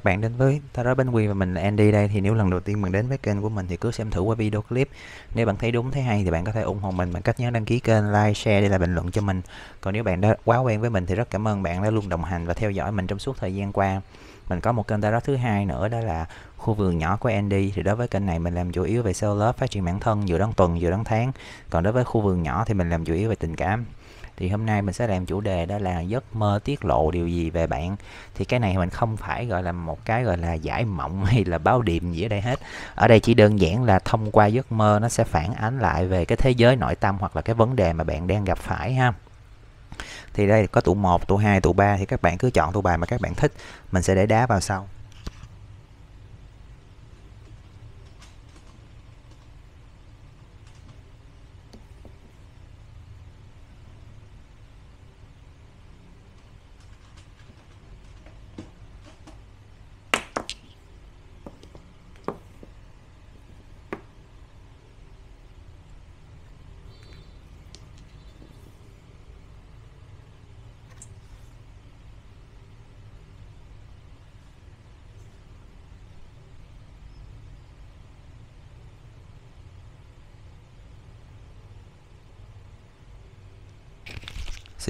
các bạn đến với Tarot Bánh Quy và mình là Andy đây Thì nếu lần đầu tiên bạn đến với kênh của mình thì cứ xem thử qua video clip Nếu bạn thấy đúng, thấy hay thì bạn có thể ủng hộ mình bằng cách nhớ đăng ký kênh, like, share để lại bình luận cho mình Còn nếu bạn đã quá quen với mình thì rất cảm ơn bạn đã luôn đồng hành và theo dõi mình trong suốt thời gian qua Mình có một kênh Tarot thứ hai nữa đó là khu vườn nhỏ của Andy Thì đối với kênh này mình làm chủ yếu về self-love, phát triển bản thân, vừa đoán tuần, vừa đoán tháng Còn đối với khu vườn nhỏ thì mình làm chủ yếu về tình cảm thì hôm nay mình sẽ làm chủ đề đó là giấc mơ tiết lộ điều gì về bạn thì cái này mình không phải gọi là một cái gọi là giải mộng hay là báo điềm gì ở đây hết ở đây chỉ đơn giản là thông qua giấc mơ nó sẽ phản ánh lại về cái thế giới nội tâm hoặc là cái vấn đề mà bạn đang gặp phải ha thì đây có tụ 1, tụ 2, tụ 3 thì các bạn cứ chọn tụ bài mà các bạn thích mình sẽ để đá vào sau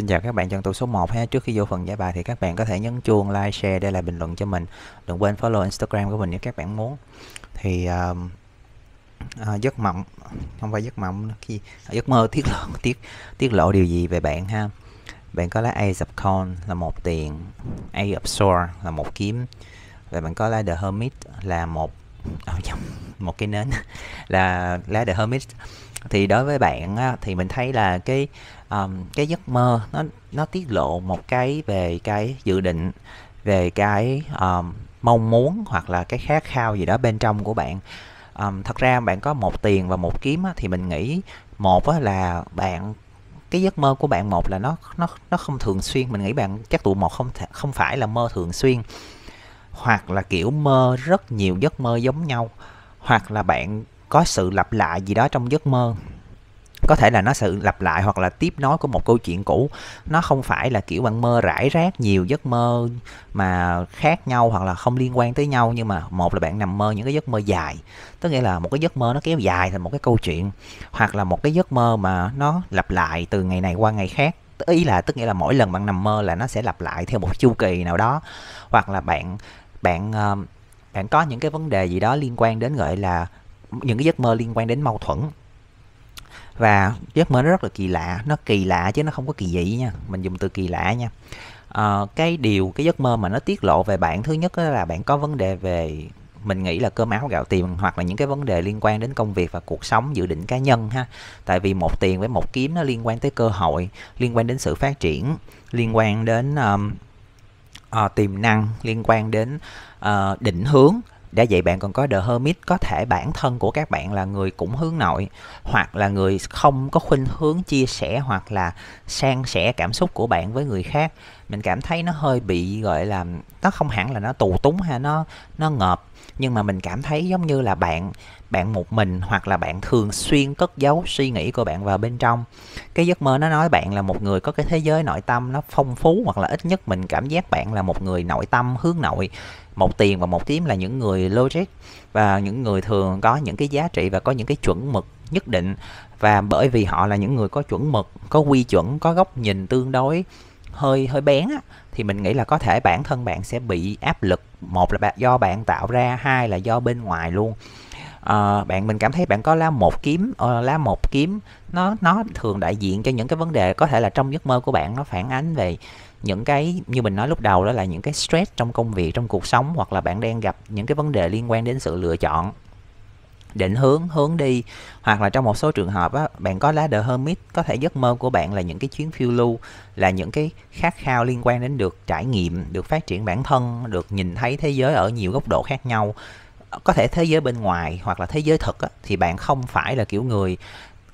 Xin chào các bạn chọn tụ số 1 ha. Trước khi vô phần giải bài thì các bạn có thể nhấn chuông, like, share để lại bình luận cho mình. Đừng quên follow Instagram của mình nếu các bạn muốn. Thì uh, uh, giấc mộng không phải giấc mộng khi à, giấc mơ tiết lộ tiết tiết lộ điều gì về bạn ha. Bạn có lá Ace of Coin là một tiền, Ace of Sword là một kiếm và bạn có lá The Hermit là một oh, à, dòng, một cái nến là lá The Hermit thì đối với bạn á, thì mình thấy là cái um, cái giấc mơ nó nó tiết lộ một cái về cái dự định về cái um, mong muốn hoặc là cái khát khao gì đó bên trong của bạn um, thật ra bạn có một tiền và một kiếm á, thì mình nghĩ một á, là bạn cái giấc mơ của bạn một là nó nó nó không thường xuyên mình nghĩ bạn chắc tụi một không không phải là mơ thường xuyên hoặc là kiểu mơ rất nhiều giấc mơ giống nhau hoặc là bạn có sự lặp lại gì đó trong giấc mơ có thể là nó sự lặp lại hoặc là tiếp nối của một câu chuyện cũ nó không phải là kiểu bạn mơ rải rác nhiều giấc mơ mà khác nhau hoặc là không liên quan tới nhau nhưng mà một là bạn nằm mơ những cái giấc mơ dài tức nghĩa là một cái giấc mơ nó kéo dài thành một cái câu chuyện hoặc là một cái giấc mơ mà nó lặp lại từ ngày này qua ngày khác ý là tức nghĩa là mỗi lần bạn nằm mơ là nó sẽ lặp lại theo một chu kỳ nào đó hoặc là bạn bạn ờ, bạn có những cái vấn đề gì đó liên quan đến gọi là những cái giấc mơ liên quan đến mâu thuẫn và giấc mơ nó rất là kỳ lạ nó kỳ lạ chứ nó không có kỳ dị nha mình dùng từ kỳ lạ nha à, cái điều cái giấc mơ mà nó tiết lộ về bạn thứ nhất là bạn có vấn đề về mình nghĩ là cơm áo gạo tiền hoặc là những cái vấn đề liên quan đến công việc và cuộc sống dự định cá nhân ha tại vì một tiền với một kiếm nó liên quan tới cơ hội liên quan đến sự phát triển liên quan đến um, uh, tiềm năng liên quan đến uh, định hướng đã vậy bạn còn có The Hermit có thể bản thân của các bạn là người cũng hướng nội hoặc là người không có khuynh hướng chia sẻ hoặc là sang sẻ cảm xúc của bạn với người khác. Mình cảm thấy nó hơi bị gọi là nó không hẳn là nó tù túng hay nó nó ngợp nhưng mà mình cảm thấy giống như là bạn bạn một mình hoặc là bạn thường xuyên cất giấu suy nghĩ của bạn vào bên trong cái giấc mơ nó nói bạn là một người có cái thế giới nội tâm nó phong phú hoặc là ít nhất mình cảm giác bạn là một người nội tâm hướng nội một tiền và một tím là những người logic và những người thường có những cái giá trị và có những cái chuẩn mực nhất định và bởi vì họ là những người có chuẩn mực có quy chuẩn có góc nhìn tương đối hơi hơi bén á, thì mình nghĩ là có thể bản thân bạn sẽ bị áp lực một là do bạn tạo ra hai là do bên ngoài luôn à, bạn mình cảm thấy bạn có lá một kiếm uh, lá một kiếm nó nó thường đại diện cho những cái vấn đề có thể là trong giấc mơ của bạn nó phản ánh về những cái như mình nói lúc đầu đó là những cái stress trong công việc trong cuộc sống hoặc là bạn đang gặp những cái vấn đề liên quan đến sự lựa chọn định hướng hướng đi hoặc là trong một số trường hợp á, bạn có lá The Hermit có thể giấc mơ của bạn là những cái chuyến phiêu lưu là những cái khát khao liên quan đến được trải nghiệm được phát triển bản thân được nhìn thấy thế giới ở nhiều góc độ khác nhau có thể thế giới bên ngoài hoặc là thế giới thực á, thì bạn không phải là kiểu người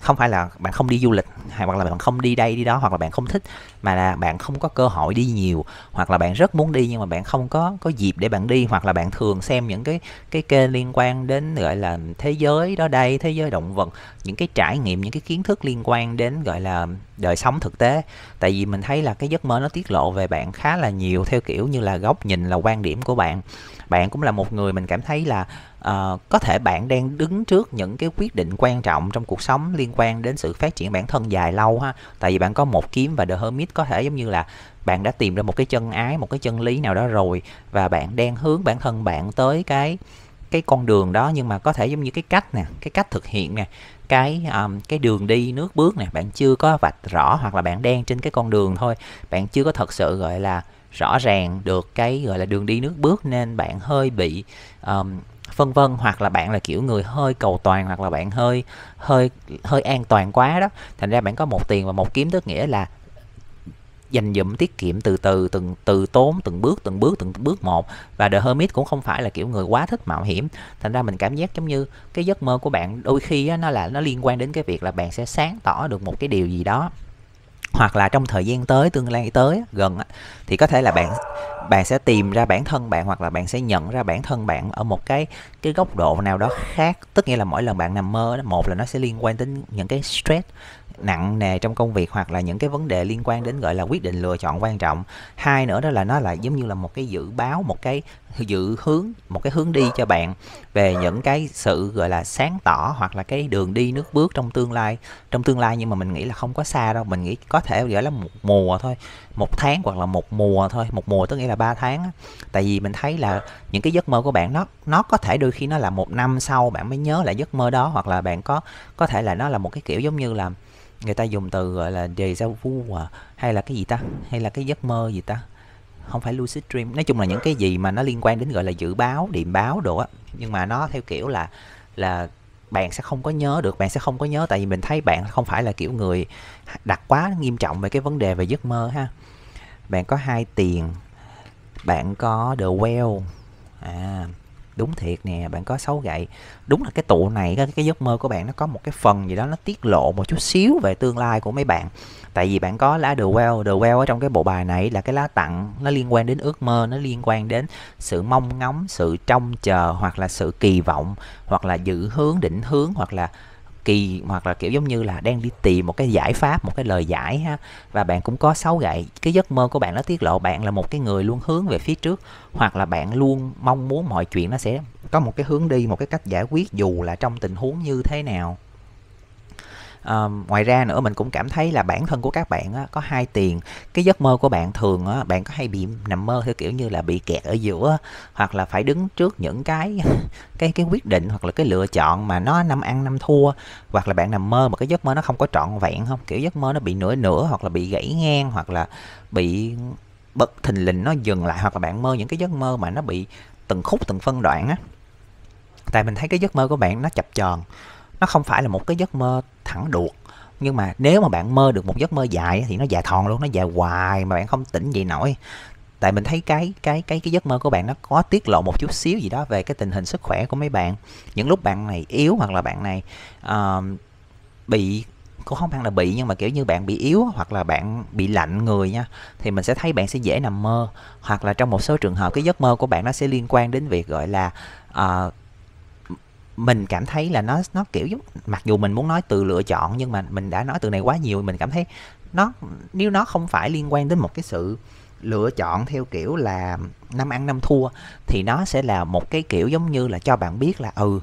không phải là bạn không đi du lịch hoặc là bạn không đi đây đi đó hoặc là bạn không thích mà là bạn không có cơ hội đi nhiều hoặc là bạn rất muốn đi nhưng mà bạn không có có dịp để bạn đi hoặc là bạn thường xem những cái cái kênh liên quan đến gọi là thế giới đó đây thế giới động vật những cái trải nghiệm những cái kiến thức liên quan đến gọi là đời sống thực tế tại vì mình thấy là cái giấc mơ nó tiết lộ về bạn khá là nhiều theo kiểu như là góc nhìn là quan điểm của bạn bạn cũng là một người mình cảm thấy là uh, có thể bạn đang đứng trước những cái quyết định quan trọng trong cuộc sống liên quan đến sự phát triển bản thân dài lâu ha tại vì bạn có một kiếm và the hermit có thể giống như là bạn đã tìm ra một cái chân ái một cái chân lý nào đó rồi và bạn đang hướng bản thân bạn tới cái cái con đường đó nhưng mà có thể giống như cái cách nè cái cách thực hiện nè cái um, cái đường đi nước bước nè bạn chưa có vạch rõ hoặc là bạn đang trên cái con đường thôi bạn chưa có thật sự gọi là rõ ràng được cái gọi là đường đi nước bước nên bạn hơi bị um, vân vân hoặc là bạn là kiểu người hơi cầu toàn hoặc là bạn hơi hơi hơi an toàn quá đó thành ra bạn có một tiền và một kiếm tức nghĩa là dành dụm tiết kiệm từ từ từng từ tốn từng bước từng bước từng bước một và The Hermit cũng không phải là kiểu người quá thích mạo hiểm thành ra mình cảm giác giống như cái giấc mơ của bạn đôi khi á, nó là nó liên quan đến cái việc là bạn sẽ sáng tỏ được một cái điều gì đó hoặc là trong thời gian tới tương lai tới gần thì có thể là bạn bạn sẽ tìm ra bản thân bạn hoặc là bạn sẽ nhận ra bản thân bạn ở một cái cái góc độ nào đó khác tức nghĩa là mỗi lần bạn nằm mơ đó một là nó sẽ liên quan đến những cái stress nặng nề trong công việc hoặc là những cái vấn đề liên quan đến gọi là quyết định lựa chọn quan trọng hai nữa đó là nó lại giống như là một cái dự báo một cái dự hướng một cái hướng đi cho bạn về những cái sự gọi là sáng tỏ hoặc là cái đường đi nước bước trong tương lai trong tương lai nhưng mà mình nghĩ là không có xa đâu mình nghĩ có thể gọi là một mùa thôi một tháng hoặc là một mùa thôi một mùa tức nghĩa là ba tháng tại vì mình thấy là những cái giấc mơ của bạn nó nó có thể đôi khi nó là một năm sau bạn mới nhớ lại giấc mơ đó hoặc là bạn có có thể là nó là một cái kiểu giống như là người ta dùng từ gọi là đề giao vu à hay là cái gì ta hay là cái giấc mơ gì ta không phải lucid dream nói chung là những cái gì mà nó liên quan đến gọi là dự báo điểm báo đồ á nhưng mà nó theo kiểu là là bạn sẽ không có nhớ được bạn sẽ không có nhớ tại vì mình thấy bạn không phải là kiểu người đặt quá nghiêm trọng về cái vấn đề về giấc mơ ha bạn có hai tiền bạn có the well à đúng thiệt nè bạn có xấu gậy đúng là cái tụ này cái, cái giấc mơ của bạn nó có một cái phần gì đó nó tiết lộ một chút xíu về tương lai của mấy bạn tại vì bạn có lá the well the well ở trong cái bộ bài này là cái lá tặng nó liên quan đến ước mơ nó liên quan đến sự mong ngóng sự trông chờ hoặc là sự kỳ vọng hoặc là dự hướng định hướng hoặc là kỳ hoặc là kiểu giống như là đang đi tìm một cái giải pháp một cái lời giải ha và bạn cũng có sáu gậy cái giấc mơ của bạn nó tiết lộ bạn là một cái người luôn hướng về phía trước hoặc là bạn luôn mong muốn mọi chuyện nó sẽ có một cái hướng đi một cái cách giải quyết dù là trong tình huống như thế nào um, ngoài ra nữa mình cũng cảm thấy là bản thân của các bạn á, có hai tiền cái giấc mơ của bạn thường á, bạn có hay bị nằm mơ theo kiểu như là bị kẹt ở giữa hoặc là phải đứng trước những cái cái cái quyết định hoặc là cái lựa chọn mà nó năm ăn năm thua hoặc là bạn nằm mơ mà cái giấc mơ nó không có trọn vẹn không kiểu giấc mơ nó bị nửa nửa hoặc là bị gãy ngang hoặc là bị bất thình lình nó dừng lại hoặc là bạn mơ những cái giấc mơ mà nó bị từng khúc từng phân đoạn á tại mình thấy cái giấc mơ của bạn nó chập chờn nó không phải là một cái giấc mơ thẳng đuột nhưng mà nếu mà bạn mơ được một giấc mơ dài thì nó dài thòn luôn nó dài hoài mà bạn không tỉnh dậy nổi tại mình thấy cái cái cái cái giấc mơ của bạn nó có tiết lộ một chút xíu gì đó về cái tình hình sức khỏe của mấy bạn những lúc bạn này yếu hoặc là bạn này uh, bị cũng không hẳn là bị nhưng mà kiểu như bạn bị yếu hoặc là bạn bị lạnh người nha thì mình sẽ thấy bạn sẽ dễ nằm mơ hoặc là trong một số trường hợp cái giấc mơ của bạn nó sẽ liên quan đến việc gọi là uh, mình cảm thấy là nó nó kiểu giống mặc dù mình muốn nói từ lựa chọn nhưng mà mình đã nói từ này quá nhiều mình cảm thấy nó nếu nó không phải liên quan đến một cái sự lựa chọn theo kiểu là năm ăn năm thua thì nó sẽ là một cái kiểu giống như là cho bạn biết là ừ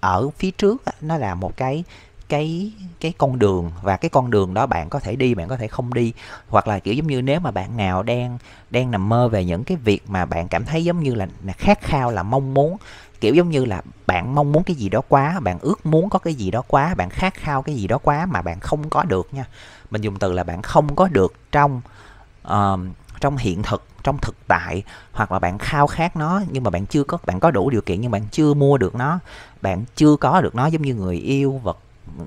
ở phía trước nó là một cái cái cái con đường và cái con đường đó bạn có thể đi bạn có thể không đi hoặc là kiểu giống như nếu mà bạn nào đang đang nằm mơ về những cái việc mà bạn cảm thấy giống như là, là khát khao là mong muốn kiểu giống như là bạn mong muốn cái gì đó quá bạn ước muốn có cái gì đó quá bạn khát khao cái gì đó quá mà bạn không có được nha mình dùng từ là bạn không có được trong uh, trong hiện thực trong thực tại hoặc là bạn khao khát nó nhưng mà bạn chưa có bạn có đủ điều kiện nhưng bạn chưa mua được nó bạn chưa có được nó giống như người yêu vật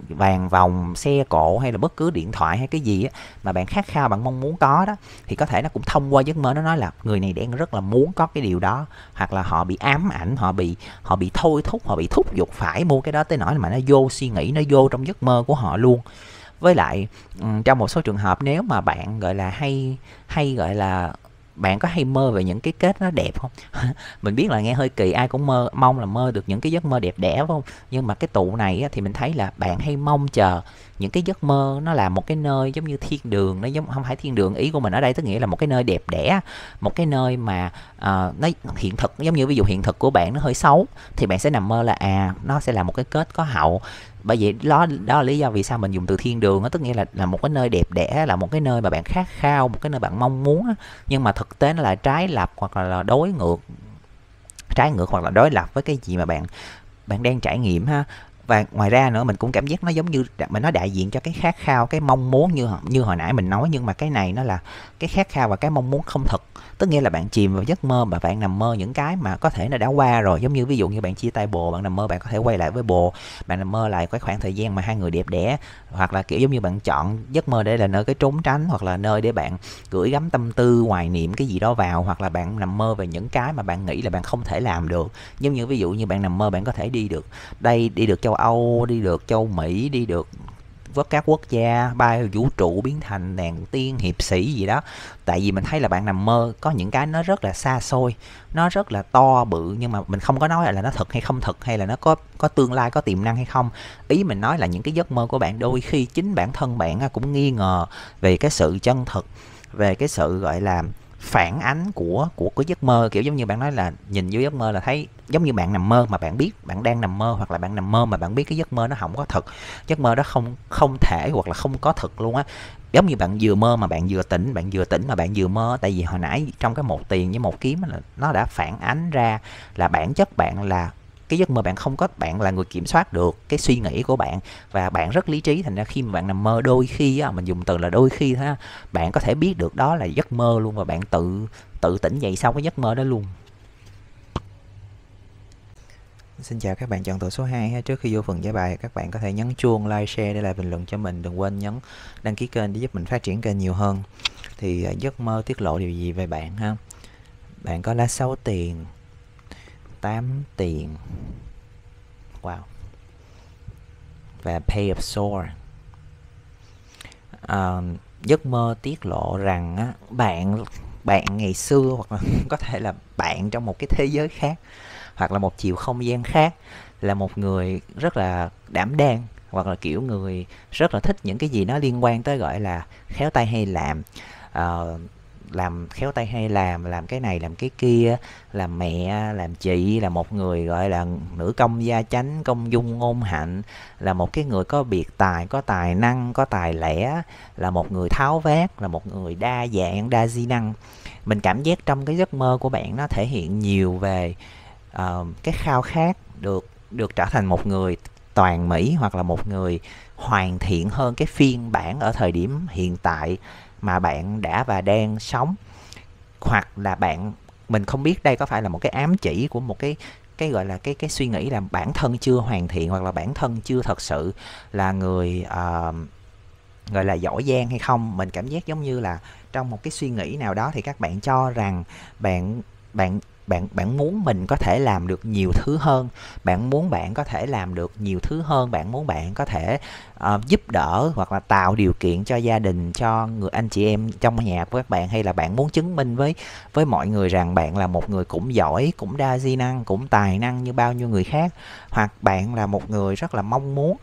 vàng vòng xe cộ hay là bất cứ điện thoại hay cái gì á, mà bạn khát khao bạn mong muốn có đó thì có thể nó cũng thông qua giấc mơ nó nói là người này đang rất là muốn có cái điều đó hoặc là họ bị ám ảnh họ bị họ bị thôi thúc họ bị thúc giục phải mua cái đó tới nỗi mà nó vô suy nghĩ nó vô trong giấc mơ của họ luôn với lại trong một số trường hợp nếu mà bạn gọi là hay hay gọi là bạn có hay mơ về những cái kết nó đẹp không mình biết là nghe hơi kỳ ai cũng mơ mong là mơ được những cái giấc mơ đẹp đẽ phải không nhưng mà cái tụ này á, thì mình thấy là bạn hay mong chờ những cái giấc mơ nó là một cái nơi giống như thiên đường nó giống không phải thiên đường ý của mình ở đây tức nghĩa là một cái nơi đẹp đẽ một cái nơi mà uh, nó hiện thực giống như ví dụ hiện thực của bạn nó hơi xấu thì bạn sẽ nằm mơ là à nó sẽ là một cái kết có hậu bởi vậy đó đó là lý do vì sao mình dùng từ thiên đường á tức nghĩa là là một cái nơi đẹp đẽ là một cái nơi mà bạn khát khao một cái nơi bạn mong muốn nhưng mà thực tế nó lại trái lập hoặc là đối ngược trái ngược hoặc là đối lập với cái gì mà bạn bạn đang trải nghiệm ha và ngoài ra nữa mình cũng cảm giác nó giống như mình nó đại diện cho cái khát khao cái mong muốn như như hồi nãy mình nói nhưng mà cái này nó là cái khát khao và cái mong muốn không thực tức nghĩa là bạn chìm vào giấc mơ và bạn nằm mơ những cái mà có thể là đã qua rồi giống như ví dụ như bạn chia tay bồ bạn nằm mơ bạn có thể quay lại với bồ bạn nằm mơ lại cái khoảng thời gian mà hai người đẹp đẽ hoặc là kiểu giống như bạn chọn giấc mơ để là nơi cái trốn tránh hoặc là nơi để bạn gửi gắm tâm tư hoài niệm cái gì đó vào hoặc là bạn nằm mơ về những cái mà bạn nghĩ là bạn không thể làm được giống như ví dụ như bạn nằm mơ bạn có thể đi được đây đi được châu Âu đi được châu Mỹ đi được với các quốc gia bay vũ trụ biến thành nàng tiên hiệp sĩ gì đó tại vì mình thấy là bạn nằm mơ có những cái nó rất là xa xôi nó rất là to bự nhưng mà mình không có nói là nó thật hay không thật hay là nó có có tương lai có tiềm năng hay không ý mình nói là những cái giấc mơ của bạn đôi khi chính bản thân bạn cũng nghi ngờ về cái sự chân thực về cái sự gọi là phản ánh của của cái giấc mơ kiểu giống như bạn nói là nhìn vô giấc mơ là thấy giống như bạn nằm mơ mà bạn biết bạn đang nằm mơ hoặc là bạn nằm mơ mà bạn biết cái giấc mơ nó không có thật giấc mơ đó không không thể hoặc là không có thật luôn á giống như bạn vừa mơ mà bạn vừa tỉnh bạn vừa tỉnh mà bạn vừa mơ tại vì hồi nãy trong cái một tiền với một kiếm là nó đã phản ánh ra là bản chất bạn là cái giấc mơ bạn không có bạn là người kiểm soát được cái suy nghĩ của bạn và bạn rất lý trí thành ra khi mà bạn nằm mơ đôi khi á, mình dùng từ là đôi khi ha bạn có thể biết được đó là giấc mơ luôn và bạn tự tự tỉnh dậy sau cái giấc mơ đó luôn Xin chào các bạn chọn tổ số 2 ha. Trước khi vô phần giải bài, các bạn có thể nhấn chuông, like, share để lại bình luận cho mình. Đừng quên nhấn đăng ký kênh để giúp mình phát triển kênh nhiều hơn. Thì à, giấc mơ tiết lộ điều gì về bạn ha? Bạn có lá 6 tiền, 8 tiền wow và Pay of Sore à, giấc mơ tiết lộ rằng á, bạn bạn ngày xưa hoặc là có thể là bạn trong một cái thế giới khác hoặc là một chiều không gian khác là một người rất là đảm đang hoặc là kiểu người rất là thích những cái gì nó liên quan tới gọi là khéo tay hay làm uh, làm khéo tay hay làm làm cái này làm cái kia làm mẹ làm chị là một người gọi là nữ công gia chánh công dung ngôn hạnh là một cái người có biệt tài có tài năng có tài lẻ là một người tháo vát là một người đa dạng đa di năng mình cảm giác trong cái giấc mơ của bạn nó thể hiện nhiều về uh, cái khao khát được được trở thành một người toàn mỹ hoặc là một người hoàn thiện hơn cái phiên bản ở thời điểm hiện tại mà bạn đã và đang sống hoặc là bạn mình không biết đây có phải là một cái ám chỉ của một cái cái gọi là cái cái suy nghĩ là bản thân chưa hoàn thiện hoặc là bản thân chưa thật sự là người uh, gọi là giỏi giang hay không mình cảm giác giống như là trong một cái suy nghĩ nào đó thì các bạn cho rằng bạn bạn bạn bạn muốn mình có thể làm được nhiều thứ hơn bạn muốn bạn có thể làm được nhiều thứ hơn bạn muốn bạn có thể uh, giúp đỡ hoặc là tạo điều kiện cho gia đình cho người anh chị em trong nhà của các bạn hay là bạn muốn chứng minh với với mọi người rằng bạn là một người cũng giỏi cũng đa di năng cũng tài năng như bao nhiêu người khác hoặc bạn là một người rất là mong muốn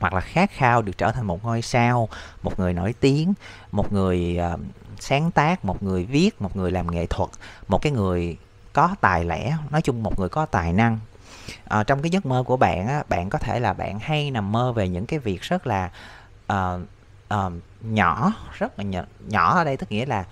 hoặc là khát khao được trở thành một ngôi sao một người nổi tiếng một người uh, sáng tác một người viết một người làm nghệ thuật một cái người có tài lẻ nói chung một người có tài năng à, trong cái giấc mơ của bạn á, bạn có thể là bạn hay nằm mơ về những cái việc rất là uh, uh, nhỏ rất là nhỏ, nhỏ ở đây tức nghĩa là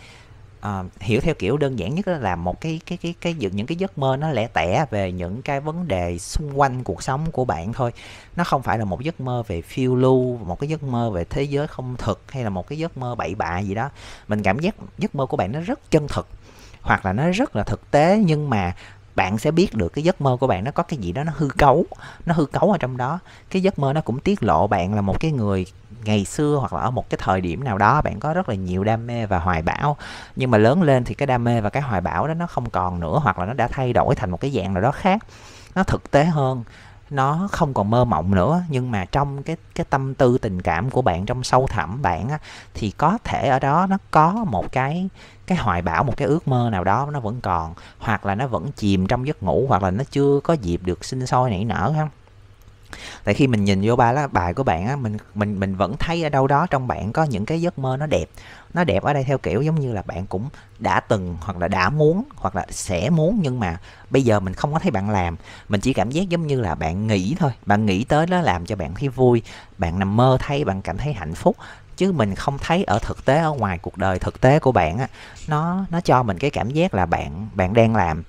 uh, hiểu theo kiểu đơn giản nhất là một cái cái cái cái dựng những cái giấc mơ nó lẻ tẻ về những cái vấn đề xung quanh cuộc sống của bạn thôi nó không phải là một giấc mơ về phiêu lưu một cái giấc mơ về thế giới không thực hay là một cái giấc mơ bậy bạ gì đó mình cảm giác giấc mơ của bạn nó rất chân thực hoặc là nó rất là thực tế nhưng mà bạn sẽ biết được cái giấc mơ của bạn nó có cái gì đó nó hư cấu nó hư cấu ở trong đó cái giấc mơ nó cũng tiết lộ bạn là một cái người ngày xưa hoặc là ở một cái thời điểm nào đó bạn có rất là nhiều đam mê và hoài bão nhưng mà lớn lên thì cái đam mê và cái hoài bão đó nó không còn nữa hoặc là nó đã thay đổi thành một cái dạng nào đó khác nó thực tế hơn nó không còn mơ mộng nữa nhưng mà trong cái cái tâm tư tình cảm của bạn trong sâu thẳm bạn á, thì có thể ở đó nó có một cái cái hoài bão một cái ước mơ nào đó nó vẫn còn hoặc là nó vẫn chìm trong giấc ngủ hoặc là nó chưa có dịp được sinh sôi nảy nở không tại khi mình nhìn vô ba lá bài của bạn á mình mình mình vẫn thấy ở đâu đó trong bạn có những cái giấc mơ nó đẹp nó đẹp ở đây theo kiểu giống như là bạn cũng đã từng hoặc là đã muốn hoặc là sẽ muốn nhưng mà bây giờ mình không có thấy bạn làm mình chỉ cảm giác giống như là bạn nghĩ thôi bạn nghĩ tới nó làm cho bạn thấy vui bạn nằm mơ thấy bạn cảm thấy hạnh phúc chứ mình không thấy ở thực tế ở ngoài cuộc đời thực tế của bạn á nó nó cho mình cái cảm giác là bạn bạn đang làm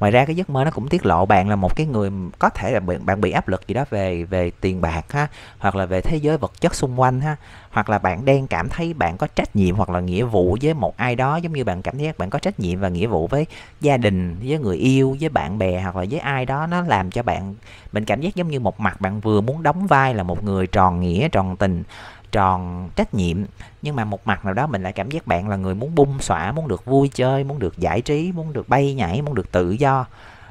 ngoài ra cái giấc mơ nó cũng tiết lộ bạn là một cái người có thể là bạn, bị áp lực gì đó về về tiền bạc ha hoặc là về thế giới vật chất xung quanh ha hoặc là bạn đang cảm thấy bạn có trách nhiệm hoặc là nghĩa vụ với một ai đó giống như bạn cảm thấy bạn có trách nhiệm và nghĩa vụ với gia đình với người yêu với bạn bè hoặc là với ai đó nó làm cho bạn mình cảm giác giống như một mặt bạn vừa muốn đóng vai là một người tròn nghĩa tròn tình tròn trách nhiệm nhưng mà một mặt nào đó mình lại cảm giác bạn là người muốn bung xõa muốn được vui chơi muốn được giải trí muốn được bay nhảy muốn được tự do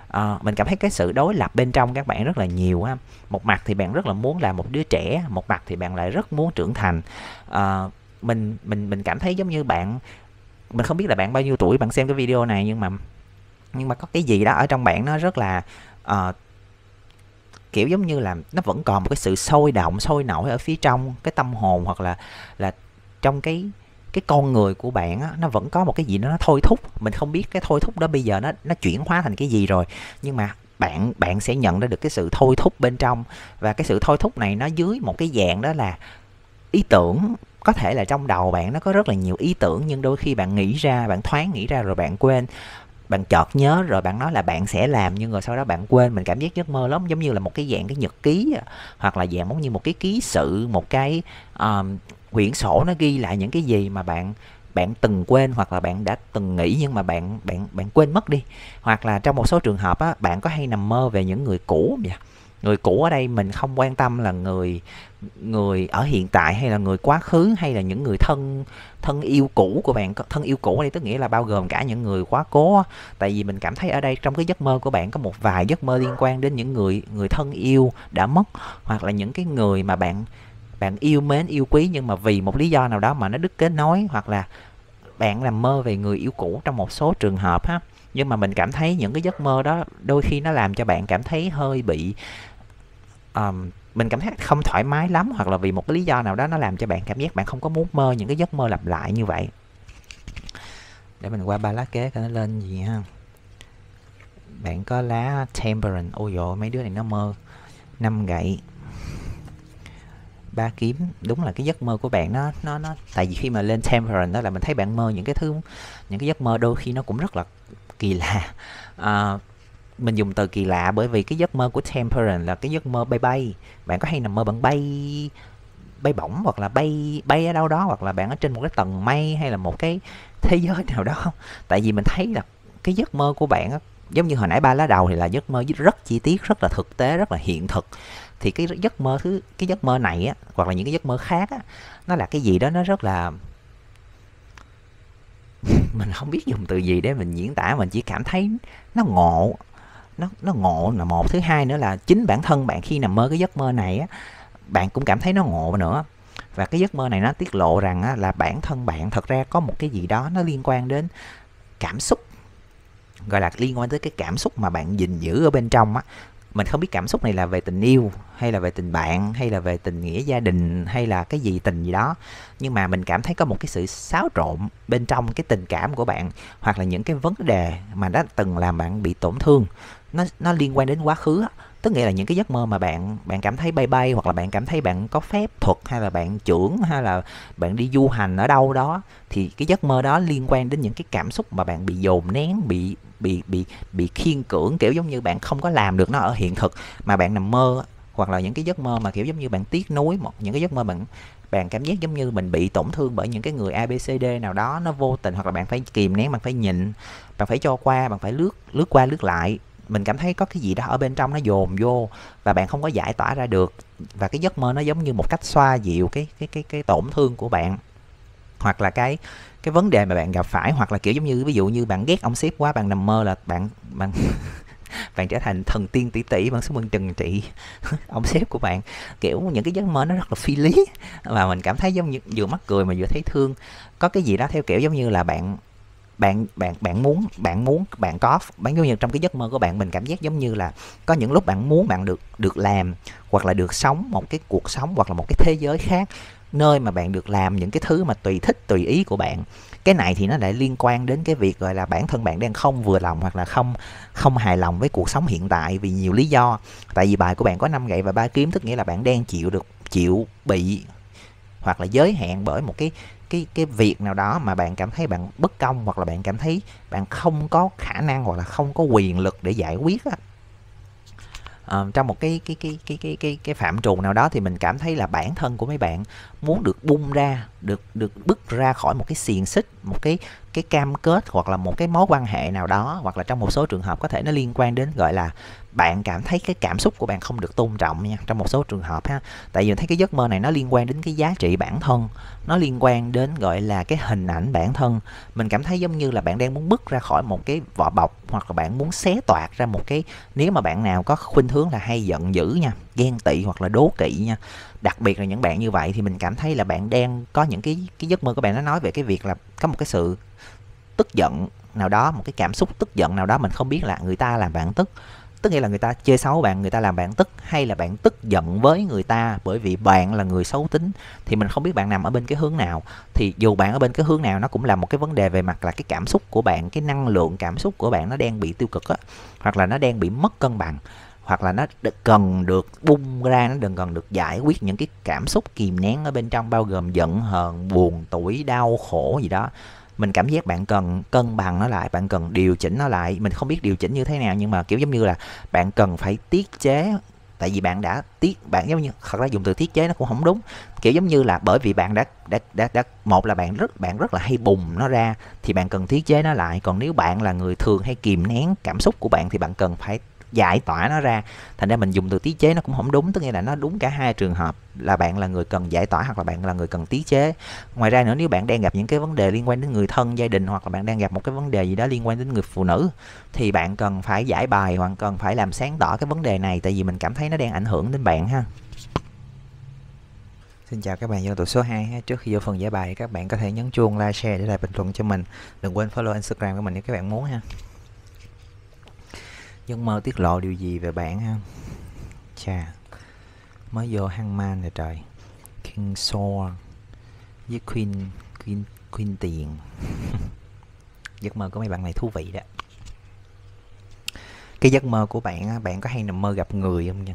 à, mình cảm thấy cái sự đối lập bên trong các bạn rất là nhiều ha một mặt thì bạn rất là muốn là một đứa trẻ một mặt thì bạn lại rất muốn trưởng thành à, mình mình mình cảm thấy giống như bạn mình không biết là bạn bao nhiêu tuổi bạn xem cái video này nhưng mà nhưng mà có cái gì đó ở trong bạn nó rất là uh, kiểu giống như là nó vẫn còn một cái sự sôi động sôi nổi ở phía trong cái tâm hồn hoặc là là trong cái cái con người của bạn á, nó vẫn có một cái gì đó nó thôi thúc mình không biết cái thôi thúc đó bây giờ nó nó chuyển hóa thành cái gì rồi nhưng mà bạn bạn sẽ nhận ra được cái sự thôi thúc bên trong và cái sự thôi thúc này nó dưới một cái dạng đó là ý tưởng có thể là trong đầu bạn nó có rất là nhiều ý tưởng nhưng đôi khi bạn nghĩ ra bạn thoáng nghĩ ra rồi bạn quên bạn chợt nhớ rồi bạn nói là bạn sẽ làm nhưng rồi sau đó bạn quên mình cảm giác giấc mơ lắm giống như là một cái dạng cái nhật ký à, hoặc là dạng giống như một cái ký sự một cái um, quyển sổ nó ghi lại những cái gì mà bạn bạn từng quên hoặc là bạn đã từng nghĩ nhưng mà bạn bạn bạn quên mất đi hoặc là trong một số trường hợp á, bạn có hay nằm mơ về những người cũ vậy người cũ ở đây mình không quan tâm là người người ở hiện tại hay là người quá khứ hay là những người thân thân yêu cũ của bạn thân yêu cũ ở đây tức nghĩa là bao gồm cả những người quá cố tại vì mình cảm thấy ở đây trong cái giấc mơ của bạn có một vài giấc mơ liên quan đến những người người thân yêu đã mất hoặc là những cái người mà bạn bạn yêu mến yêu quý nhưng mà vì một lý do nào đó mà nó đứt kết nối hoặc là bạn làm mơ về người yêu cũ trong một số trường hợp ha nhưng mà mình cảm thấy những cái giấc mơ đó đôi khi nó làm cho bạn cảm thấy hơi bị um, mình cảm thấy không thoải mái lắm hoặc là vì một cái lý do nào đó nó làm cho bạn cảm giác bạn không có muốn mơ những cái giấc mơ lặp lại như vậy để mình qua ba lá kế coi nó lên gì ha bạn có lá temperance ôi dồi mấy đứa này nó mơ năm gậy ba kiếm đúng là cái giấc mơ của bạn nó nó nó tại vì khi mà lên temperance đó là mình thấy bạn mơ những cái thứ những cái giấc mơ đôi khi nó cũng rất là kỳ lạ à, mình dùng từ kỳ lạ bởi vì cái giấc mơ của temperance là cái giấc mơ bay bay bạn có hay nằm mơ bạn bay bay bổng hoặc là bay bay ở đâu đó hoặc là bạn ở trên một cái tầng mây hay là một cái thế giới nào đó không tại vì mình thấy là cái giấc mơ của bạn giống như hồi nãy ba lá đầu thì là giấc mơ rất chi tiết rất là thực tế rất là hiện thực thì cái giấc mơ thứ cái giấc mơ này á, hoặc là những cái giấc mơ khác á, nó là cái gì đó nó rất là mình không biết dùng từ gì để mình diễn tả mình chỉ cảm thấy nó ngộ nó nó ngộ là một thứ hai nữa là chính bản thân bạn khi nằm mơ cái giấc mơ này á bạn cũng cảm thấy nó ngộ nữa và cái giấc mơ này nó tiết lộ rằng á, là bản thân bạn thật ra có một cái gì đó nó liên quan đến cảm xúc gọi là liên quan tới cái cảm xúc mà bạn gìn giữ ở bên trong á mình không biết cảm xúc này là về tình yêu hay là về tình bạn hay là về tình nghĩa gia đình hay là cái gì tình gì đó nhưng mà mình cảm thấy có một cái sự xáo trộn bên trong cái tình cảm của bạn hoặc là những cái vấn đề mà đã từng làm bạn bị tổn thương nó nó liên quan đến quá khứ tức nghĩa là những cái giấc mơ mà bạn bạn cảm thấy bay bay hoặc là bạn cảm thấy bạn có phép thuật hay là bạn trưởng hay là bạn đi du hành ở đâu đó thì cái giấc mơ đó liên quan đến những cái cảm xúc mà bạn bị dồn nén bị bị bị bị khiên cưỡng kiểu giống như bạn không có làm được nó ở hiện thực mà bạn nằm mơ hoặc là những cái giấc mơ mà kiểu giống như bạn tiếc nuối một những cái giấc mơ bạn bạn cảm giác giống như mình bị tổn thương bởi những cái người abcd nào đó nó vô tình hoặc là bạn phải kìm nén bạn phải nhịn bạn phải cho qua bạn phải lướt lướt qua lướt lại mình cảm thấy có cái gì đó ở bên trong nó dồn vô và bạn không có giải tỏa ra được và cái giấc mơ nó giống như một cách xoa dịu cái cái cái cái tổn thương của bạn hoặc là cái cái vấn đề mà bạn gặp phải hoặc là kiểu giống như ví dụ như bạn ghét ông sếp quá bạn nằm mơ là bạn bạn bạn trở thành thần tiên tỷ tỷ bằng số mừng trừng trị ông sếp của bạn kiểu những cái giấc mơ nó rất là phi lý và mình cảm thấy giống như vừa mắc cười mà vừa thấy thương có cái gì đó theo kiểu giống như là bạn bạn bạn bạn muốn bạn muốn bạn có bạn giống như trong cái giấc mơ của bạn mình cảm giác giống như là có những lúc bạn muốn bạn được được làm hoặc là được sống một cái cuộc sống hoặc là một cái thế giới khác nơi mà bạn được làm những cái thứ mà tùy thích tùy ý của bạn cái này thì nó lại liên quan đến cái việc gọi là bản thân bạn đang không vừa lòng hoặc là không không hài lòng với cuộc sống hiện tại vì nhiều lý do tại vì bài của bạn có năm gậy và ba kiếm tức nghĩa là bạn đang chịu được chịu bị hoặc là giới hạn bởi một cái cái cái việc nào đó mà bạn cảm thấy bạn bất công hoặc là bạn cảm thấy bạn không có khả năng hoặc là không có quyền lực để giải quyết á à, trong một cái cái cái cái cái cái cái phạm trù nào đó thì mình cảm thấy là bản thân của mấy bạn muốn được bung ra được được bứt ra khỏi một cái xiềng xích một cái cái cam kết hoặc là một cái mối quan hệ nào đó hoặc là trong một số trường hợp có thể nó liên quan đến gọi là bạn cảm thấy cái cảm xúc của bạn không được tôn trọng nha trong một số trường hợp ha tại vì thấy cái giấc mơ này nó liên quan đến cái giá trị bản thân nó liên quan đến gọi là cái hình ảnh bản thân mình cảm thấy giống như là bạn đang muốn bứt ra khỏi một cái vỏ bọc hoặc là bạn muốn xé toạc ra một cái nếu mà bạn nào có khuynh hướng là hay giận dữ nha ghen tị hoặc là đố kỵ nha đặc biệt là những bạn như vậy thì mình cảm thấy là bạn đang có những cái cái giấc mơ của bạn nó nói về cái việc là có một cái sự tức giận nào đó một cái cảm xúc tức giận nào đó mình không biết là người ta làm bạn tức tức nghĩa là người ta chơi xấu bạn người ta làm bạn tức hay là bạn tức giận với người ta bởi vì bạn là người xấu tính thì mình không biết bạn nằm ở bên cái hướng nào thì dù bạn ở bên cái hướng nào nó cũng là một cái vấn đề về mặt là cái cảm xúc của bạn cái năng lượng cảm xúc của bạn nó đang bị tiêu cực á hoặc là nó đang bị mất cân bằng hoặc là nó cần được bung ra nó đừng cần được giải quyết những cái cảm xúc kìm nén ở bên trong bao gồm giận hờn buồn tủi đau khổ gì đó mình cảm giác bạn cần cân bằng nó lại bạn cần điều chỉnh nó lại mình không biết điều chỉnh như thế nào nhưng mà kiểu giống như là bạn cần phải tiết chế tại vì bạn đã tiết bạn giống như thật ra dùng từ tiết chế nó cũng không đúng kiểu giống như là bởi vì bạn đã đã đã, đã một là bạn rất bạn rất là hay bùng nó ra thì bạn cần tiết chế nó lại còn nếu bạn là người thường hay kìm nén cảm xúc của bạn thì bạn cần phải giải tỏa nó ra thành ra mình dùng từ tiết chế nó cũng không đúng tức nghĩa là nó đúng cả hai trường hợp là bạn là người cần giải tỏa hoặc là bạn là người cần tiết chế ngoài ra nữa nếu bạn đang gặp những cái vấn đề liên quan đến người thân gia đình hoặc là bạn đang gặp một cái vấn đề gì đó liên quan đến người phụ nữ thì bạn cần phải giải bài hoặc cần phải làm sáng tỏ cái vấn đề này tại vì mình cảm thấy nó đang ảnh hưởng đến bạn ha Xin chào các bạn dân tụ số 2 Trước khi vô phần giải bài các bạn có thể nhấn chuông like, share để lại bình luận cho mình Đừng quên follow Instagram của mình nếu các bạn muốn ha giấc mơ tiết lộ điều gì về bạn ha chà mới vô hang man rồi trời king sore với queen queen queen tiền giấc mơ của mấy bạn này thú vị đó cái giấc mơ của bạn bạn có hay nằm mơ gặp người không nhỉ?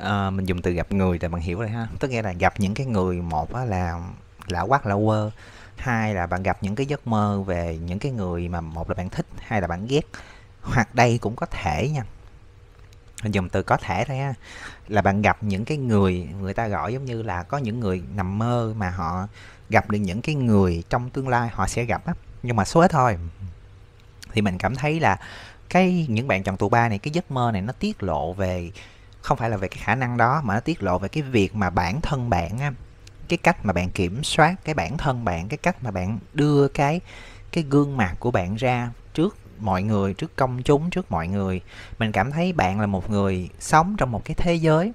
à, mình dùng từ gặp người thì bạn hiểu rồi ha tức nghĩa là gặp những cái người một là lão quát lão quơ hai là bạn gặp những cái giấc mơ về những cái người mà một là bạn thích hai là bạn ghét hoặc đây cũng có thể nha dùng từ có thể ra là bạn gặp những cái người người ta gọi giống như là có những người nằm mơ mà họ gặp được những cái người trong tương lai họ sẽ gặp á nhưng mà số ít thôi thì mình cảm thấy là cái những bạn chọn tù ba này cái giấc mơ này nó tiết lộ về không phải là về cái khả năng đó mà nó tiết lộ về cái việc mà bản thân bạn á cái cách mà bạn kiểm soát cái bản thân bạn cái cách mà bạn đưa cái cái gương mặt của bạn ra trước mọi người trước công chúng trước mọi người mình cảm thấy bạn là một người sống trong một cái thế giới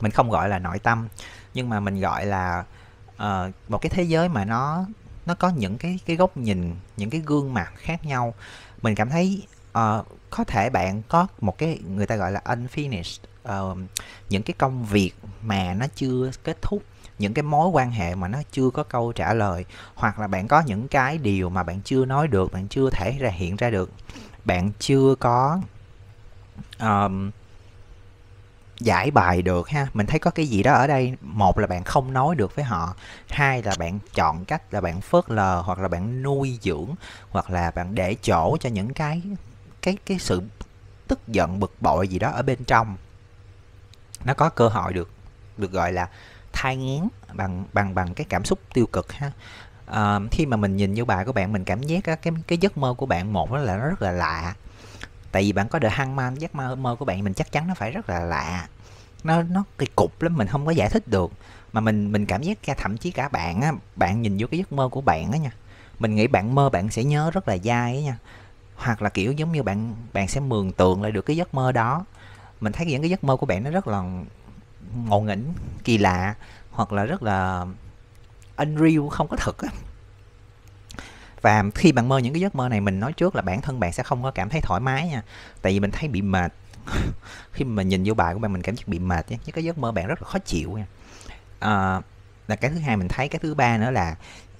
mình không gọi là nội tâm nhưng mà mình gọi là uh, một cái thế giới mà nó nó có những cái cái góc nhìn những cái gương mặt khác nhau mình cảm thấy uh, có thể bạn có một cái người ta gọi là unfinished uh, những cái công việc mà nó chưa kết thúc những cái mối quan hệ mà nó chưa có câu trả lời hoặc là bạn có những cái điều mà bạn chưa nói được bạn chưa thể ra hiện ra được bạn chưa có um, giải bài được ha mình thấy có cái gì đó ở đây một là bạn không nói được với họ hai là bạn chọn cách là bạn phớt lờ hoặc là bạn nuôi dưỡng hoặc là bạn để chỗ cho những cái cái cái sự tức giận bực bội gì đó ở bên trong nó có cơ hội được được gọi là thai ngán bằng bằng bằng cái cảm xúc tiêu cực ha à, khi mà mình nhìn vô bài của bạn mình cảm giác á, cái cái giấc mơ của bạn một đó là nó rất là lạ tại vì bạn có hăng man giấc mơ mơ của bạn mình chắc chắn nó phải rất là lạ nó nó kỳ cục lắm mình không có giải thích được mà mình mình cảm giác cả thậm chí cả bạn á bạn nhìn vô cái giấc mơ của bạn á nha mình nghĩ bạn mơ bạn sẽ nhớ rất là dai á nha hoặc là kiểu giống như bạn bạn sẽ mường tượng lại được cái giấc mơ đó mình thấy những cái giấc mơ của bạn nó rất là ngộ nghĩnh kỳ lạ hoặc là rất là unreal không có thật á và khi bạn mơ những cái giấc mơ này mình nói trước là bản thân bạn sẽ không có cảm thấy thoải mái nha tại vì mình thấy bị mệt khi mà nhìn vô bài của bạn mình cảm giác bị mệt nhé những cái giấc mơ bạn rất là khó chịu nha à, là cái thứ hai mình thấy cái thứ ba nữa là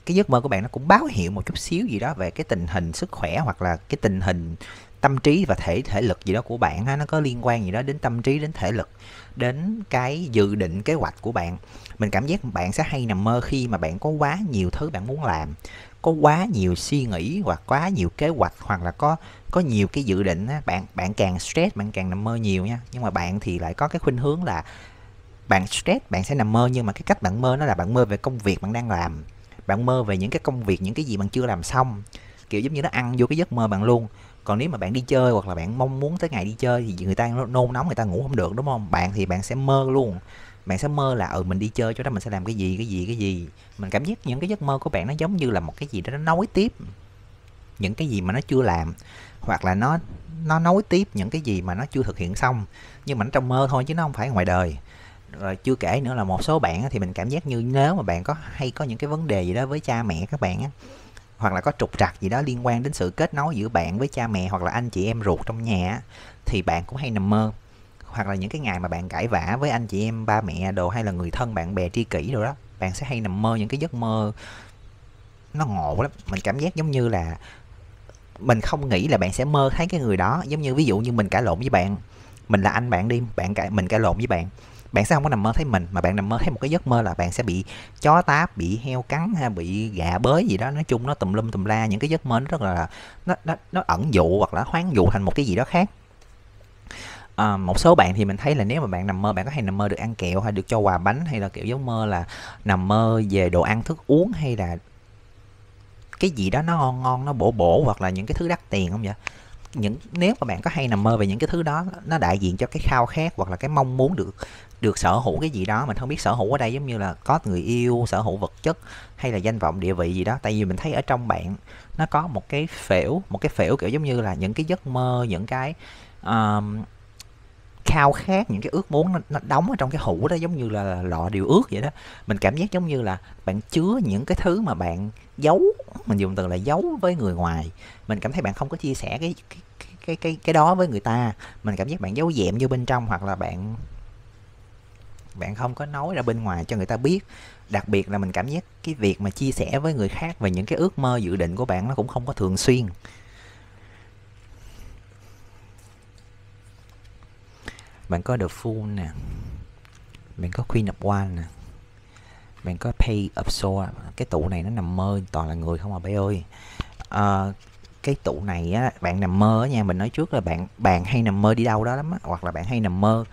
cái giấc mơ của bạn nó cũng báo hiệu một chút xíu gì đó về cái tình hình sức khỏe hoặc là cái tình hình tâm trí và thể thể lực gì đó của bạn ha nó có liên quan gì đó đến tâm trí đến thể lực đến cái dự định kế hoạch của bạn mình cảm giác bạn sẽ hay nằm mơ khi mà bạn có quá nhiều thứ bạn muốn làm có quá nhiều suy nghĩ hoặc quá nhiều kế hoạch hoặc là có có nhiều cái dự định bạn bạn càng stress bạn càng nằm mơ nhiều nha nhưng mà bạn thì lại có cái khuynh hướng là bạn stress bạn sẽ nằm mơ nhưng mà cái cách bạn mơ nó là bạn mơ về công việc bạn đang làm bạn mơ về những cái công việc những cái gì bạn chưa làm xong kiểu giống như nó ăn vô cái giấc mơ bạn luôn còn nếu mà bạn đi chơi hoặc là bạn mong muốn tới ngày đi chơi thì người ta nôn nóng người ta ngủ không được đúng không bạn thì bạn sẽ mơ luôn bạn sẽ mơ là ừ mình đi chơi chỗ đó mình sẽ làm cái gì cái gì cái gì mình cảm giác những cái giấc mơ của bạn nó giống như là một cái gì đó nó nối tiếp những cái gì mà nó chưa làm hoặc là nó nó nối tiếp những cái gì mà nó chưa thực hiện xong nhưng mà nó trong mơ thôi chứ nó không phải ngoài đời rồi chưa kể nữa là một số bạn thì mình cảm giác như nếu mà bạn có hay có những cái vấn đề gì đó với cha mẹ các bạn á hoặc là có trục trặc gì đó liên quan đến sự kết nối giữa bạn với cha mẹ hoặc là anh chị em ruột trong nhà thì bạn cũng hay nằm mơ hoặc là những cái ngày mà bạn cãi vã với anh chị em ba mẹ đồ hay là người thân bạn bè tri kỷ đồ đó bạn sẽ hay nằm mơ những cái giấc mơ nó ngộ lắm mình cảm giác giống như là mình không nghĩ là bạn sẽ mơ thấy cái người đó giống như ví dụ như mình cãi lộn với bạn mình là anh bạn đi bạn cãi mình cãi lộn với bạn bạn sẽ không có nằm mơ thấy mình mà bạn nằm mơ thấy một cái giấc mơ là bạn sẽ bị chó táp bị heo cắn hay bị gà bới gì đó nói chung nó tùm lum tùm la những cái giấc mơ nó rất là nó nó, nó ẩn dụ hoặc là hoáng dụ thành một cái gì đó khác à, một số bạn thì mình thấy là nếu mà bạn nằm mơ bạn có hay nằm mơ được ăn kẹo hay được cho quà bánh hay là kiểu giấc mơ là nằm mơ về đồ ăn thức uống hay là cái gì đó nó ngon ngon nó bổ bổ hoặc là những cái thứ đắt tiền không vậy những nếu mà bạn có hay nằm mơ về những cái thứ đó nó đại diện cho cái khao khát hoặc là cái mong muốn được được sở hữu cái gì đó mình không biết sở hữu ở đây giống như là có người yêu sở hữu vật chất hay là danh vọng địa vị gì đó tại vì mình thấy ở trong bạn nó có một cái phễu một cái phễu kiểu giống như là những cái giấc mơ những cái um, khao khát những cái ước muốn nó, nó đóng ở trong cái hũ đó giống như là lọ điều ước vậy đó mình cảm giác giống như là bạn chứa những cái thứ mà bạn giấu mình dùng từ là giấu với người ngoài mình cảm thấy bạn không có chia sẻ cái cái cái cái, cái đó với người ta mình cảm giác bạn giấu dẹm vô bên trong hoặc là bạn bạn không có nói ra bên ngoài cho người ta biết đặc biệt là mình cảm giác cái việc mà chia sẻ với người khác về những cái ước mơ dự định của bạn nó cũng không có thường xuyên bạn có The full nè bạn có Queen of One nè bạn có Pay of Soul cái tụ này nó nằm mơ toàn là người không à bé ơi à, cái tụ này á, bạn nằm mơ nha mình nói trước là bạn bạn hay nằm mơ đi đâu đó lắm á, hoặc là bạn hay nằm mơ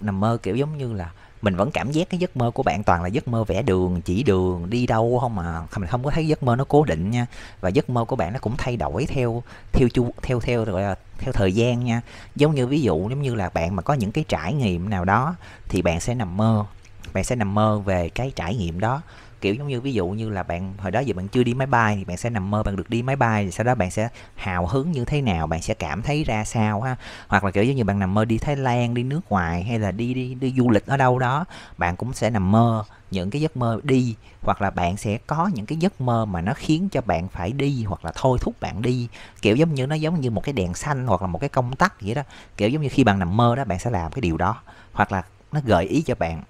nằm mơ kiểu giống như là mình vẫn cảm giác cái giấc mơ của bạn toàn là giấc mơ vẽ đường chỉ đường đi đâu không mà mình không có thấy giấc mơ nó cố định nha và giấc mơ của bạn nó cũng thay đổi theo theo chu theo theo rồi là theo thời gian nha giống như ví dụ giống như là bạn mà có những cái trải nghiệm nào đó thì bạn sẽ nằm mơ bạn sẽ nằm mơ về cái trải nghiệm đó kiểu giống như ví dụ như là bạn hồi đó giờ bạn chưa đi máy bay thì bạn sẽ nằm mơ bạn được đi máy bay thì sau đó bạn sẽ hào hứng như thế nào bạn sẽ cảm thấy ra sao ha hoặc là kiểu giống như bạn nằm mơ đi Thái Lan đi nước ngoài hay là đi đi đi du lịch ở đâu đó bạn cũng sẽ nằm mơ những cái giấc mơ đi hoặc là bạn sẽ có những cái giấc mơ mà nó khiến cho bạn phải đi hoặc là thôi thúc bạn đi kiểu giống như nó giống như một cái đèn xanh hoặc là một cái công tắc vậy đó kiểu giống như khi bạn nằm mơ đó bạn sẽ làm cái điều đó hoặc là nó gợi ý cho bạn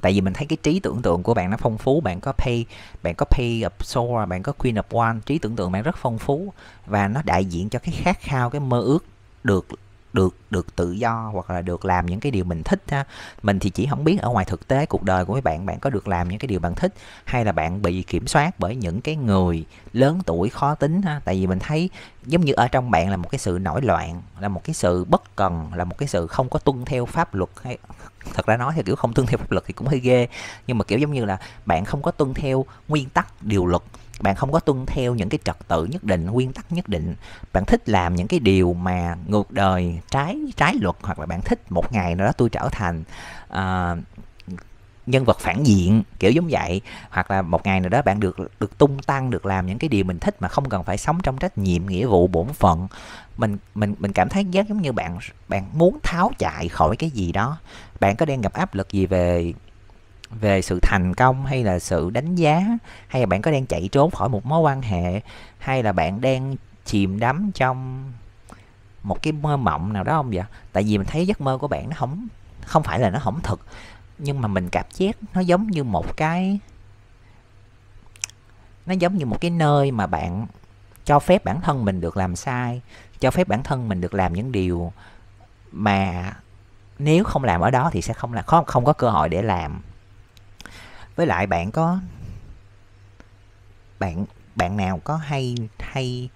tại vì mình thấy cái trí tưởng tượng của bạn nó phong phú bạn có pay bạn có pay of soul bạn có queen of one trí tưởng tượng bạn rất phong phú và nó đại diện cho cái khát khao cái mơ ước được được được tự do hoặc là được làm những cái điều mình thích ha mình thì chỉ không biết ở ngoài thực tế cuộc đời của mấy bạn bạn có được làm những cái điều bạn thích hay là bạn bị kiểm soát bởi những cái người lớn tuổi khó tính ha tại vì mình thấy giống như ở trong bạn là một cái sự nổi loạn là một cái sự bất cần là một cái sự không có tuân theo pháp luật hay thật ra nói thì kiểu không tuân theo pháp luật thì cũng hơi ghê nhưng mà kiểu giống như là bạn không có tuân theo nguyên tắc điều luật bạn không có tuân theo những cái trật tự nhất định nguyên tắc nhất định bạn thích làm những cái điều mà ngược đời trái trái luật hoặc là bạn thích một ngày nào đó tôi trở thành uh, nhân vật phản diện kiểu giống vậy hoặc là một ngày nào đó bạn được được tung tăng được làm những cái điều mình thích mà không cần phải sống trong trách nhiệm nghĩa vụ bổn phận mình mình mình cảm thấy giác giống như bạn bạn muốn tháo chạy khỏi cái gì đó bạn có đang gặp áp lực gì về về sự thành công hay là sự đánh giá hay là bạn có đang chạy trốn khỏi một mối quan hệ hay là bạn đang chìm đắm trong một cái mơ mộng nào đó không vậy tại vì mình thấy giấc mơ của bạn nó không không phải là nó không thực nhưng mà mình cảm giác nó giống như một cái nó giống như một cái nơi mà bạn cho phép bản thân mình được làm sai cho phép bản thân mình được làm những điều mà nếu không làm ở đó thì sẽ không là không không có cơ hội để làm với lại bạn có bạn bạn nào có hay hay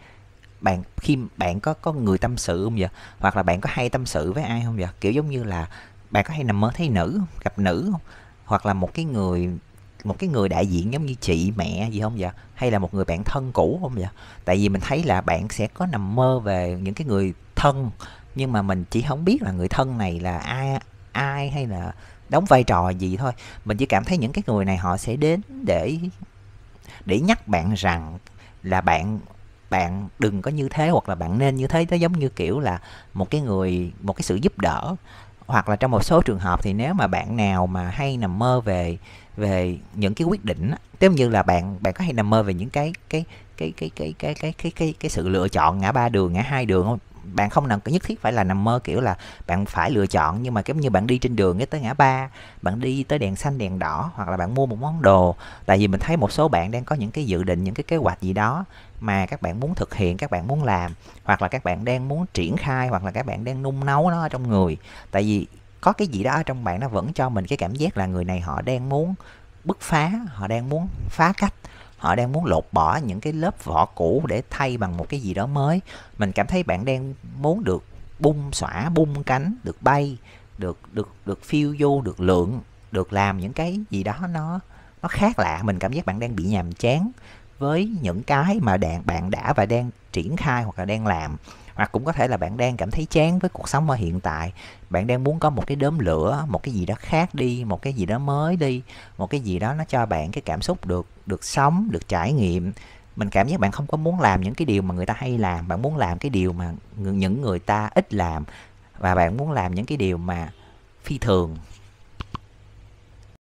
bạn khi bạn có có người tâm sự không vậy hoặc là bạn có hay tâm sự với ai không vậy kiểu giống như là bạn có hay nằm mơ thấy nữ không? gặp nữ không hoặc là một cái người một cái người đại diện giống như chị mẹ gì không vậy hay là một người bạn thân cũ không vậy tại vì mình thấy là bạn sẽ có nằm mơ về những cái người thân nhưng mà mình chỉ không biết là người thân này là ai ai hay là đóng vai trò gì thôi mình chỉ cảm thấy những cái người này họ sẽ đến để để nhắc bạn rằng là bạn bạn đừng có như thế hoặc là bạn nên như thế nó giống như kiểu là một cái người một cái sự giúp đỡ hoặc là trong một số trường hợp thì nếu mà bạn nào mà hay nằm mơ về về những cái quyết định giống như là bạn bạn có hay nằm mơ về những cái cái cái cái cái cái cái cái cái cái sự lựa chọn ngã ba đường ngã hai đường không bạn không nằm nhất thiết phải là nằm mơ kiểu là bạn phải lựa chọn nhưng mà giống như bạn đi trên đường cái tới ngã ba bạn đi tới đèn xanh đèn đỏ hoặc là bạn mua một món đồ tại vì mình thấy một số bạn đang có những cái dự định những cái kế hoạch gì đó mà các bạn muốn thực hiện các bạn muốn làm hoặc là các bạn đang muốn triển khai hoặc là các bạn đang nung nấu nó ở trong người tại vì có cái gì đó ở trong bạn nó vẫn cho mình cái cảm giác là người này họ đang muốn bứt phá họ đang muốn phá cách họ đang muốn lột bỏ những cái lớp vỏ cũ để thay bằng một cái gì đó mới mình cảm thấy bạn đang muốn được bung xõa bung cánh được bay được được được phiêu du được lượn được làm những cái gì đó nó nó khác lạ mình cảm giác bạn đang bị nhàm chán với những cái mà bạn bạn đã và đang triển khai hoặc là đang làm hoặc cũng có thể là bạn đang cảm thấy chán với cuộc sống ở hiện tại bạn đang muốn có một cái đốm lửa một cái gì đó khác đi một cái gì đó mới đi một cái gì đó nó cho bạn cái cảm xúc được được sống được trải nghiệm mình cảm giác bạn không có muốn làm những cái điều mà người ta hay làm bạn muốn làm cái điều mà những người ta ít làm và bạn muốn làm những cái điều mà phi thường